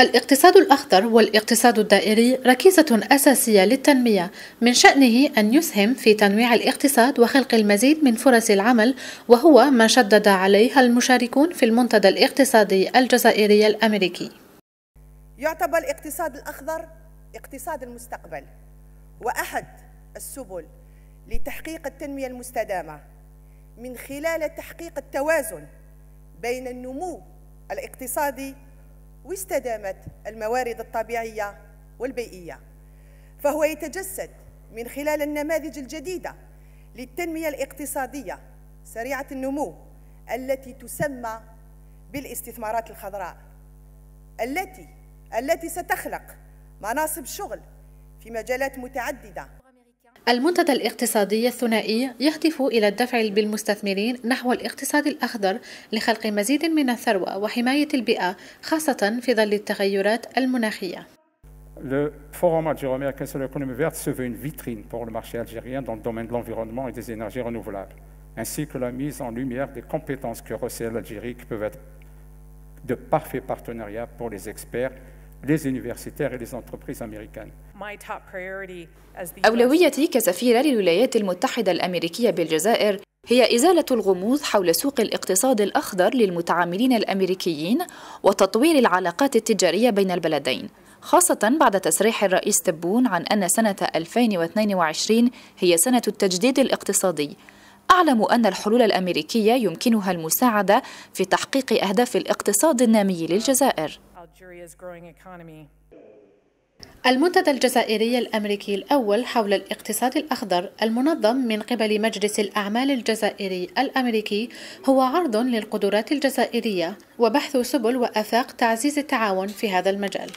الاقتصاد الأخضر والاقتصاد الدائري ركيزة أساسية للتنمية من شأنه أن يسهم في تنويع الاقتصاد وخلق المزيد من فرص العمل وهو ما شدد عليه المشاركون في المنتدى الاقتصادي الجزائري الأمريكي يعتبر الاقتصاد الأخضر اقتصاد المستقبل وأحد السبل لتحقيق التنمية المستدامة من خلال تحقيق التوازن بين النمو الاقتصادي واستدامة الموارد الطبيعية والبيئية فهو يتجسد من خلال النماذج الجديدة للتنمية الاقتصادية سريعة النمو التي تسمى بالاستثمارات الخضراء التي التي ستخلق مناصب شغل في مجالات متعددة المنتدى الاقتصادي الثنائي يهدف إلى الدفع بالمستثمرين نحو الاقتصاد الأخضر لخلق مزيد من الثروة وحماية البيئة خاصة في ظل التغيرات المناخية. Le Forum algéro-américain sur l'économie verte se veut une vitrine pour le marché algérien dans le domaine de l'environnement et des énergies renouvelables, ainsi que la mise en lumière des compétences que recèle l'Algérie qui peuvent être de parfaits partenariats pour les experts les universitaires et les entreprises américaines. أولويتي كسفيرة للولايات المتحدة الأمريكية بالجزائر هي إزالة الغموض حول سوق الاقتصاد الأخضر للمتعاملين الأمريكيين وتطوير العلاقات التجارية بين البلدين خاصة بعد تصريح الرئيس تبون عن أن سنة 2022 هي سنة التجديد الاقتصادي أعلم أن الحلول الأمريكية يمكنها المساعدة في تحقيق أهداف الاقتصاد النامي للجزائر المنتدى الجزائري الأمريكي الأول حول الاقتصاد الأخضر المنظم من قبل مجلس الأعمال الجزائري الأمريكي هو عرض للقدرات الجزائرية وبحث سبل وآفاق تعزيز التعاون في هذا المجال.